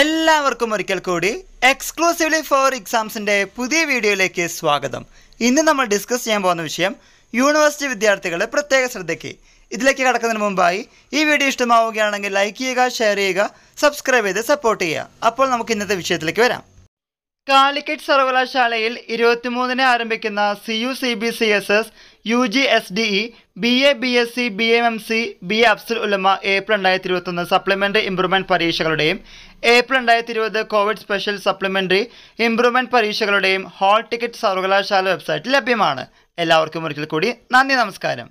എല്ലാവർക്കും ഒരിക്കൽ കൂടി എക്സ്ക്ലൂസീവ്ലി ഫോർ എക്സാംസിൻ്റെ പുതിയ വീഡിയോയിലേക്ക് സ്വാഗതം ഇന്ന് നമ്മൾ ഡിസ്കസ് ചെയ്യാൻ പോകുന്ന വിഷയം യൂണിവേഴ്സിറ്റി വിദ്യാർത്ഥികളെ പ്രത്യേക ശ്രദ്ധയ്ക്ക് ഇതിലേക്ക് കടക്കുന്നതിന് മുമ്പായി ഈ വീഡിയോ ഇഷ്ടമാവുകയാണെങ്കിൽ ലൈക്ക് ചെയ്യുക ഷെയർ ചെയ്യുക സബ്സ്ക്രൈബ് ചെയ്ത് സപ്പോർട്ട് ചെയ്യുക അപ്പോൾ നമുക്ക് ഇന്നത്തെ വിഷയത്തിലേക്ക് വരാം കാലിക്കറ്റ് സർവകലാശാലയിൽ ഇരുപത്തിമൂന്നിന് ആരംഭിക്കുന്ന C U C B C S S U G S D E B A B S C B M M C B A അഫ്സുൽ ഉലമ ഏപ്രിൽ രണ്ടായിരത്തി ഇരുപത്തൊന്ന് സപ്ലിമെൻ്ററി ഇംപ്രൂവ്മെൻറ്റ് പരീക്ഷകളുടെയും ഏപ്രിൽ രണ്ടായിരത്തി ഇരുപത് കോവിഡ് സ്പെഷ്യൽ സപ്ലിമെൻ്ററി ഇംപ്രൂവ്മെൻറ്റ് പരീക്ഷകളുടെയും hall ticket സർവകലാശാല വെബ്സൈറ്റിൽ ലഭ്യമാണ് എല്ലാവർക്കും ഒരിക്കൽ കൂടി നന്ദി നമസ്കാരം